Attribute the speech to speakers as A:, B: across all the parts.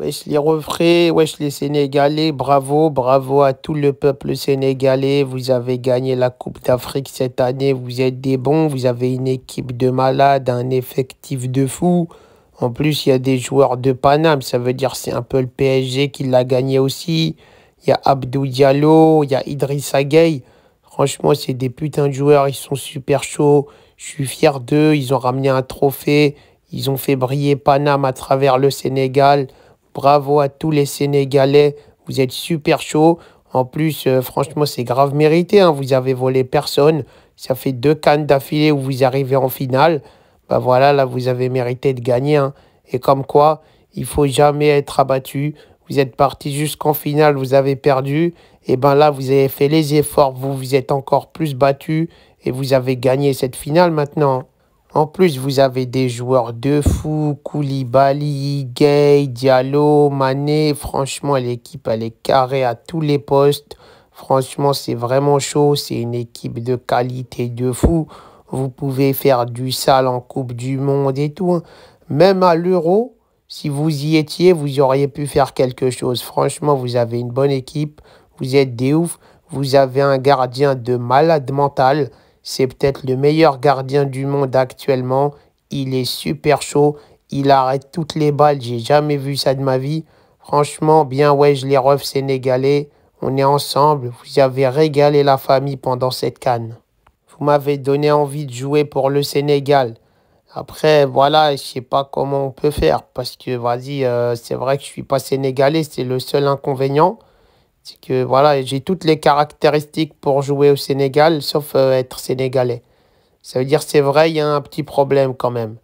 A: Wesh les refrais, wesh les Sénégalais, bravo, bravo à tout le peuple sénégalais. Vous avez gagné la Coupe d'Afrique cette année, vous êtes des bons, vous avez une équipe de malades, un effectif de fou. En plus, il y a des joueurs de Paname, ça veut dire c'est un peu le PSG qui l'a gagné aussi. Il y a Abdou Diallo, il y a Idriss Gueye. Franchement, c'est des putains de joueurs, ils sont super chauds. Je suis fier d'eux, ils ont ramené un trophée, ils ont fait briller Paname à travers le Sénégal. Bravo à tous les Sénégalais. Vous êtes super chaud. En plus, euh, franchement, c'est grave mérité. Hein. Vous avez volé personne. Ça fait deux cannes d'affilée où vous arrivez en finale. Bah voilà, là, vous avez mérité de gagner. Hein. Et comme quoi, il faut jamais être abattu. Vous êtes parti jusqu'en finale, vous avez perdu. Et ben là, vous avez fait les efforts, vous vous êtes encore plus battu et vous avez gagné cette finale maintenant. En plus, vous avez des joueurs de fou, Koulibaly, Gay, Diallo, Mané. Franchement, l'équipe, elle est carrée à tous les postes. Franchement, c'est vraiment chaud. C'est une équipe de qualité de fou. Vous pouvez faire du sale en Coupe du Monde et tout. Hein. Même à l'Euro, si vous y étiez, vous auriez pu faire quelque chose. Franchement, vous avez une bonne équipe. Vous êtes des oufs. Vous avez un gardien de malade mental. C'est peut-être le meilleur gardien du monde actuellement. Il est super chaud. Il arrête toutes les balles. J'ai jamais vu ça de ma vie. Franchement, bien ouais, je les refs sénégalais. On est ensemble. Vous avez régalé la famille pendant cette canne. Vous m'avez donné envie de jouer pour le Sénégal. Après, voilà, je sais pas comment on peut faire parce que, vas-y, euh, c'est vrai que je suis pas sénégalais, c'est le seul inconvénient. C'est que voilà, j'ai toutes les caractéristiques pour jouer au Sénégal, sauf euh, être sénégalais. Ça veut dire, c'est vrai, il y a un petit problème quand même.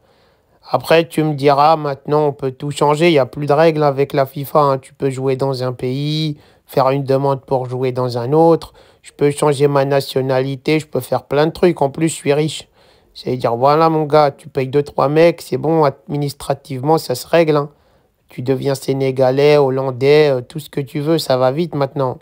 A: Après, tu me diras, maintenant, on peut tout changer. Il n'y a plus de règles avec la FIFA. Hein. Tu peux jouer dans un pays, faire une demande pour jouer dans un autre. Je peux changer ma nationalité, je peux faire plein de trucs. En plus, je suis riche. C'est-à-dire, voilà, mon gars, tu payes 2-3 mecs, c'est bon, administrativement, ça se règle. Hein tu deviens sénégalais, hollandais, euh, tout ce que tu veux, ça va vite maintenant.